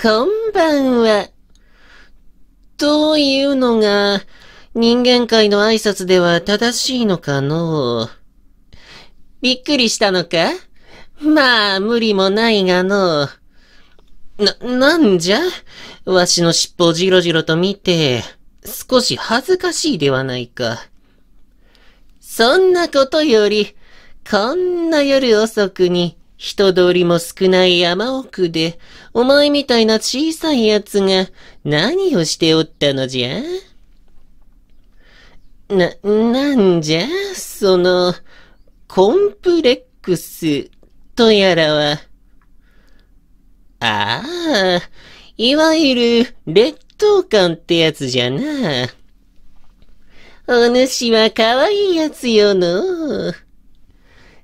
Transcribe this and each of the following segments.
こんばんは。というのが、人間界の挨拶では正しいのかのびっくりしたのかまあ、無理もないがのな、なんじゃわしの尻尾をじろじろと見て、少し恥ずかしいではないか。そんなことより、こんな夜遅くに、人通りも少ない山奥で、お前みたいな小さい奴が何をしておったのじゃな、なんじゃその、コンプレックスとやらは。ああ、いわゆる劣等感ってやつじゃな。お主は可愛いやつよの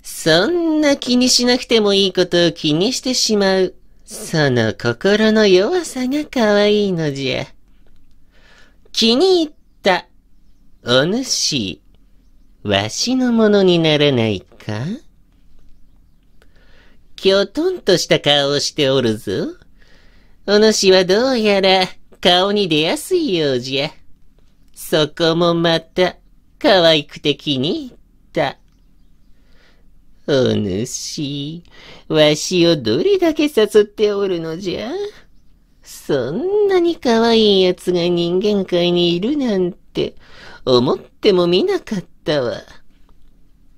そんな気にしなくてもいいことを気にしてしまう。その心の弱さが可愛いのじゃ。気に入った。お主、わしのものにならないかきょとんとした顔をしておるぞ。お主はどうやら顔に出やすいようじゃ。そこもまた、可愛くて気に入った。お主、わしをどれだけ誘っておるのじゃそんなに可愛い奴が人間界にいるなんて思ってもみなかったわ。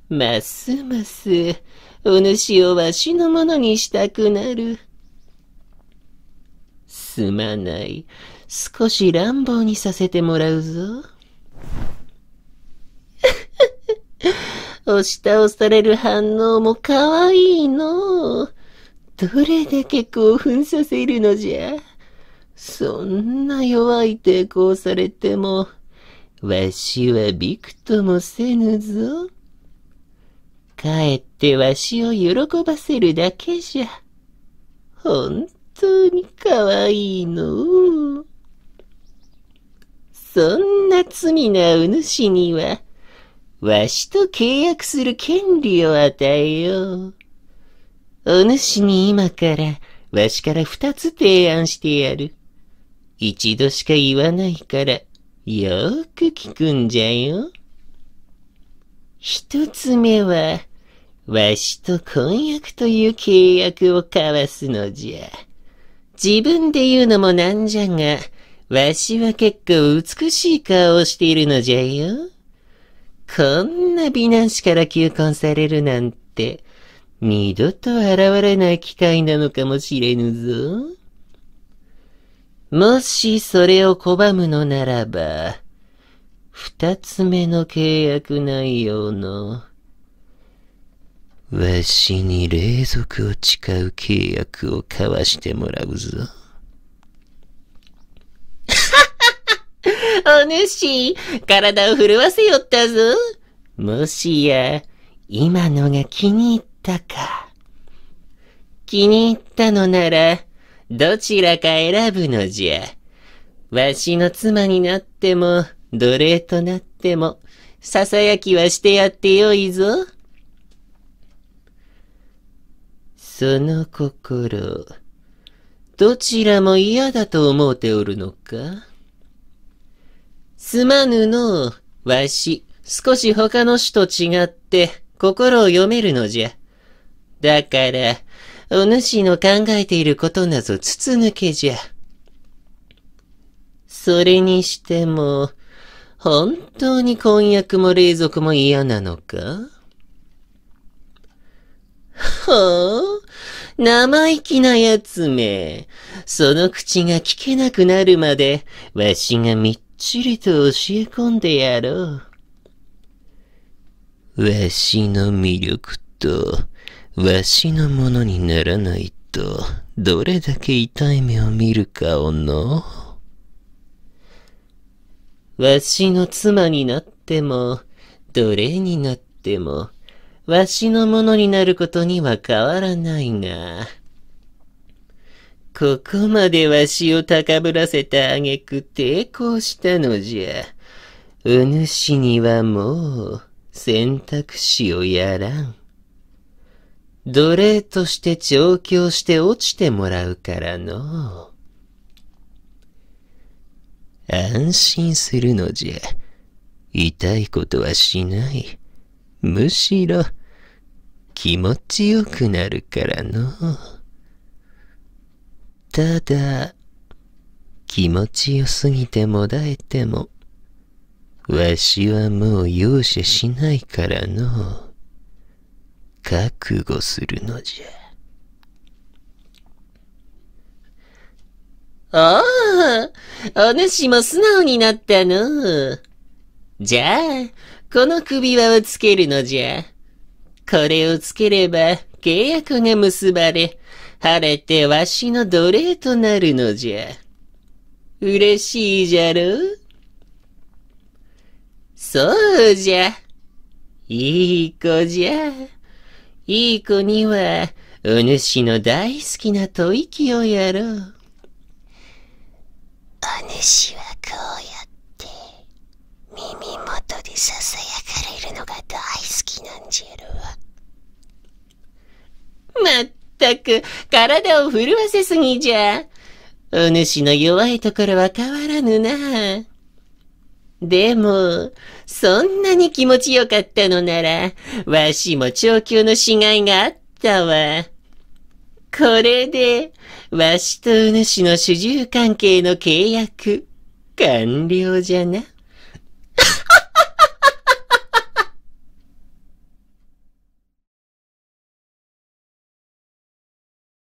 ますます、お主をわしのものにしたくなる。すまない。少し乱暴にさせてもらうぞ。押し倒される反応も可愛いの。どれだけ興奮させるのじゃ。そんな弱い抵抗されても、わしはびくともせぬぞ。かえってわしを喜ばせるだけじゃ。本当に可愛いの。そんな罪なう主には、わしと契約する権利を与えよう。お主に今から、わしから二つ提案してやる。一度しか言わないから、よーく聞くんじゃよ。一つ目は、わしと婚約という契約を交わすのじゃ。自分で言うのもなんじゃが、わしは結構美しい顔をしているのじゃよ。こんな美男子から求婚されるなんて、二度と現れない機会なのかもしれぬぞ。もしそれを拒むのならば、二つ目の契約内容の、わしに霊族を誓う契約を交わしてもらうぞ。お主、体を震わせよったぞ。もしや、今のが気に入ったか。気に入ったのなら、どちらか選ぶのじゃ。わしの妻になっても、奴隷となっても、囁きはしてやってよいぞ。その心、どちらも嫌だと思うておるのかすまぬのう。わし、少し他の種と違って、心を読めるのじゃ。だから、お主の考えていることなぞ筒抜けじゃ。それにしても、本当に婚約も霊属も嫌なのかほう、生意気な奴め。その口が聞けなくなるまで、わしが見ちりと教え込んでやろう。わしの魅力と、わしのものにならないと、どれだけ痛い目を見るかをの。わしの妻になっても、奴隷になっても、わしのものになることには変わらないが。ここまでわしを高ぶらせたあげく抵抗したのじゃ。お主にはもう選択肢をやらん。奴隷として調教して落ちてもらうからの。安心するのじゃ。痛いことはしない。むしろ、気持ちよくなるからの。ただ、気持ちよすぎてもだえても、わしはもう容赦しないからの、覚悟するのじゃ。ああ、お主も素直になったの。じゃあ、この首輪をつけるのじゃ。これをつければ、契約が結ばれ、晴れてわしの奴隷となるのじゃ。嬉しいじゃろそうじゃ。いい子じゃ。いい子には、お主の大好きな吐息をやろう。お主はこうやって、耳元で囁かれるのが大好きなんじゃろう。ったく、体を震わせすぎじゃ。お主の弱いところは変わらぬな。でも、そんなに気持ちよかったのなら、わしも長久の死骸があったわ。これで、わしとお主の主従関係の契約、完了じゃな。